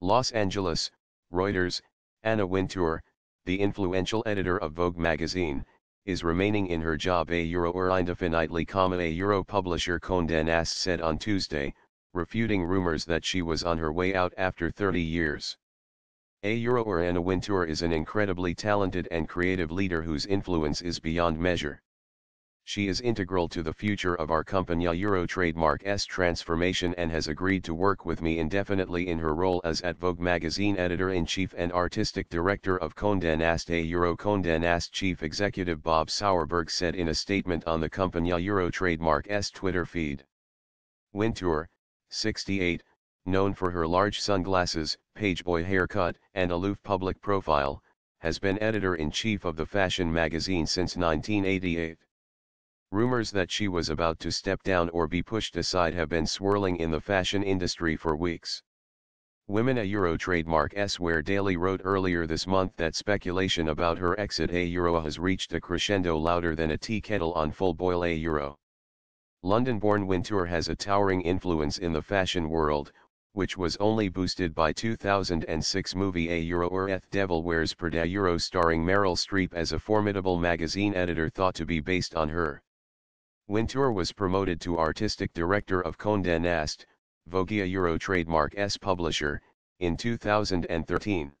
Los Angeles, Reuters, Anna Wintour, the influential editor of Vogue magazine, is remaining in her job a euro or indefinitely, a euro publisher Condé Nast said on Tuesday, refuting rumors that she was on her way out after 30 years. A euro or Anna Wintour is an incredibly talented and creative leader whose influence is beyond measure. She is integral to the future of our company, Euro S transformation and has agreed to work with me indefinitely in her role as at Vogue magazine editor-in-chief and artistic director of Condé Nast a Euro Condé Nast chief executive Bob Sauerberg said in a statement on the company Euro S Twitter feed. Wintour, 68, known for her large sunglasses, pageboy haircut, and aloof public profile, has been editor-in-chief of the fashion magazine since 1988. Rumors that she was about to step down or be pushed aside have been swirling in the fashion industry for weeks. Women a Euro trademark S where Daily wrote earlier this month that speculation about her exit a Euro has reached a crescendo louder than a tea kettle on full boil a Euro. London-born Wintour has a towering influence in the fashion world, which was only boosted by 2006 movie A Euro or Eth Devil Wears Prada Euro starring Meryl Streep as a formidable magazine editor thought to be based on her. Wintour was promoted to artistic director of Condé Nast, Vogia Euro trademark S publisher, in 2013.